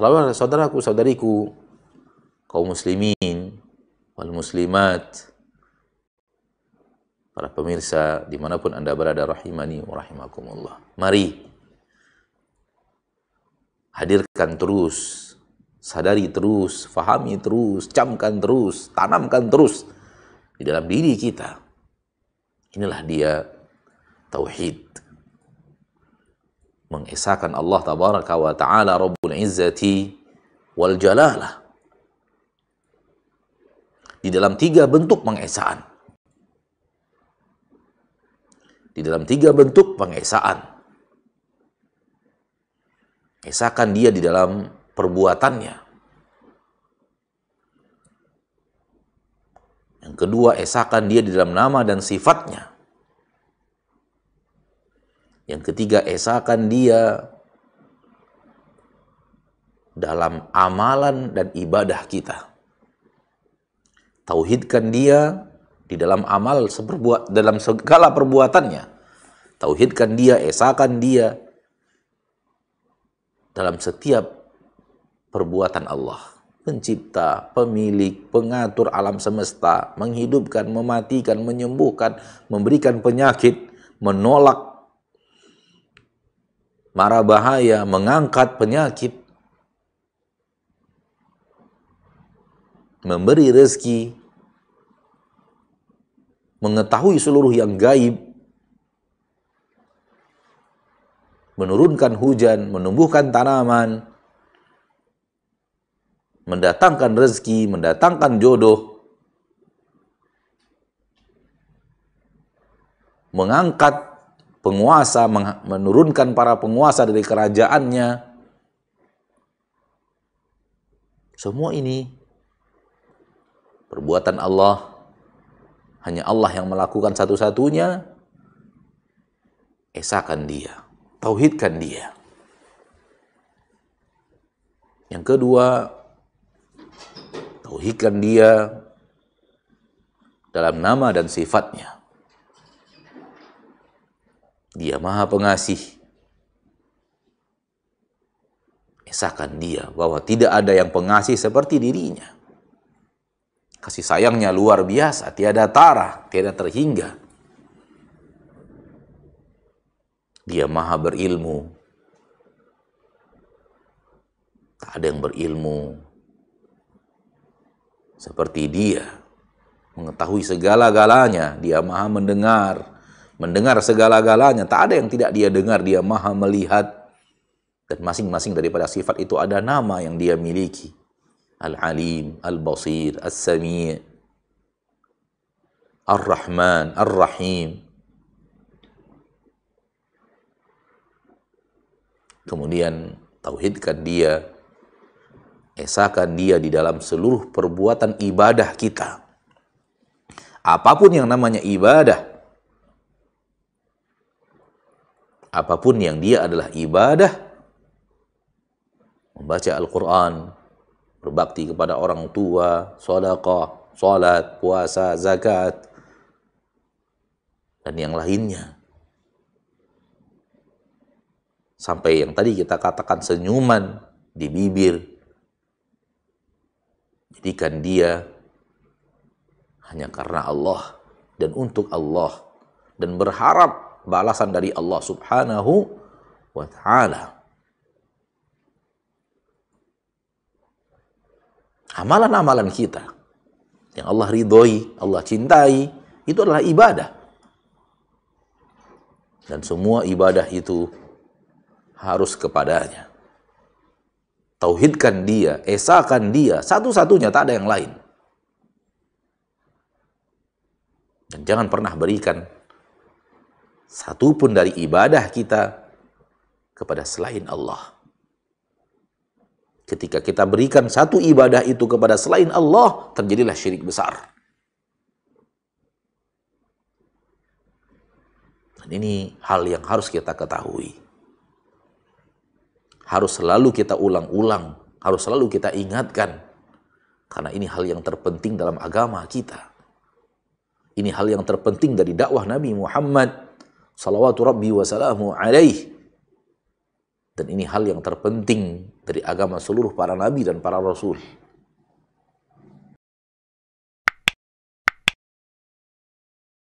Salawat saudaraku, saudariku, kaum muslimin, wal muslimat, para pemirsa dimanapun anda berada rahimani wa rahimakumullah. Mari hadirkan terus, sadari terus, fahami terus, camkan terus, tanamkan terus di dalam diri kita. Inilah dia tauhid. Mengesahkan Allah tabaraka wa taala Rabbul Izzati wal Jalalah di dalam tiga bentuk pengesaan di dalam tiga bentuk pengesaan Esakan dia di dalam perbuatannya. Yang kedua, esakan dia di dalam nama dan sifatnya. Yang ketiga, esakan dia dalam amalan dan ibadah kita. Tauhidkan dia di dalam amal seperbuat dalam segala perbuatannya. Tauhidkan dia, esakan dia dalam setiap perbuatan Allah pencipta, pemilik, pengatur alam semesta, menghidupkan, mematikan, menyembuhkan, memberikan penyakit, menolak mara bahaya, mengangkat penyakit, memberi rezeki, mengetahui seluruh yang gaib, menurunkan hujan, menumbuhkan tanaman, mendatangkan rezeki, mendatangkan jodoh, mengangkat penguasa, menurunkan para penguasa dari kerajaannya. Semua ini perbuatan Allah. Hanya Allah yang melakukan satu-satunya. Esakan dia. Tauhidkan dia. Yang kedua, tauhidkan dia dalam nama dan sifatnya. Dia maha pengasih. Esakan dia bahwa tidak ada yang pengasih seperti dirinya. Kasih sayangnya luar biasa, tiada tara, tiada terhingga. Dia maha berilmu. Tak ada yang berilmu seperti dia. Mengetahui segala galanya, dia maha mendengar mendengar segala-galanya. Tak ada yang tidak dia dengar, dia maha melihat. Dan masing-masing daripada sifat itu ada nama yang dia miliki. Al-Alim, Al-Basir, al sami Ar-Rahman, Ar-Rahim. Kemudian tauhidkan dia, esakan dia di dalam seluruh perbuatan ibadah kita. Apapun yang namanya ibadah, apapun yang dia adalah ibadah, membaca Al-Quran, berbakti kepada orang tua, sodakah, sholat, puasa, zakat, dan yang lainnya. Sampai yang tadi kita katakan senyuman di bibir, jadikan dia hanya karena Allah dan untuk Allah dan berharap balasan dari Allah Subhanahu wa taala. Amalan-amalan kita yang Allah ridhoi, Allah cintai, itu adalah ibadah. Dan semua ibadah itu harus kepadanya. Tauhidkan dia, esakan dia, satu-satunya tak ada yang lain. Dan jangan pernah berikan satu pun dari ibadah kita kepada selain Allah. Ketika kita berikan satu ibadah itu kepada selain Allah, terjadilah syirik besar. Dan ini hal yang harus kita ketahui. Harus selalu kita ulang-ulang, harus selalu kita ingatkan. Karena ini hal yang terpenting dalam agama kita. Ini hal yang terpenting dari dakwah Nabi Muhammad Salawatu Rabbi wa salamu alaih. Dan ini hal yang terpenting dari agama seluruh para nabi dan para rasul.